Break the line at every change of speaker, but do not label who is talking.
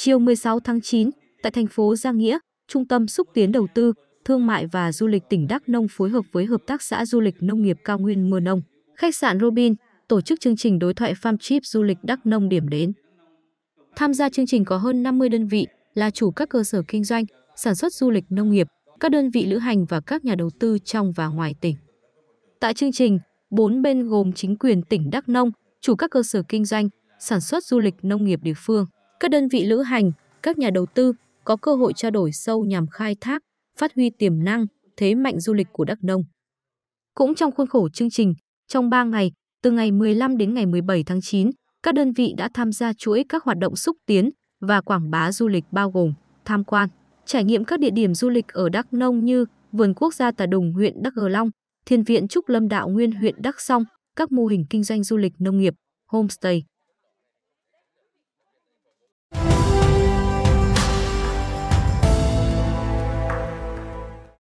Chiều 16 tháng 9, tại thành phố Giang Nghĩa, Trung tâm Xúc tiến Đầu tư, Thương mại và Du lịch tỉnh Đắk Nông phối hợp với Hợp tác xã Du lịch Nông nghiệp Cao Nguyên Mơ Nông, khách sạn Robin tổ chức chương trình đối thoại farm trip du lịch Đắk Nông điểm đến. Tham gia chương trình có hơn 50 đơn vị là chủ các cơ sở kinh doanh, sản xuất du lịch nông nghiệp, các đơn vị lữ hành và các nhà đầu tư trong và ngoài tỉnh. Tại chương trình, bốn bên gồm chính quyền tỉnh Đắk Nông, chủ các cơ sở kinh doanh, sản xuất du lịch nông nghiệp địa phương, các đơn vị lữ hành, các nhà đầu tư có cơ hội trao đổi sâu nhằm khai thác, phát huy tiềm năng, thế mạnh du lịch của Đắk Nông. Cũng trong khuôn khổ chương trình, trong 3 ngày, từ ngày 15 đến ngày 17 tháng 9, các đơn vị đã tham gia chuỗi các hoạt động xúc tiến và quảng bá du lịch bao gồm tham quan, trải nghiệm các địa điểm du lịch ở Đắk Nông như Vườn Quốc gia Tà Đùng huyện Đắk Gờ Long, Thiên viện Trúc Lâm Đạo Nguyên huyện Đắk Song, các mô hình kinh doanh du lịch nông nghiệp, homestay.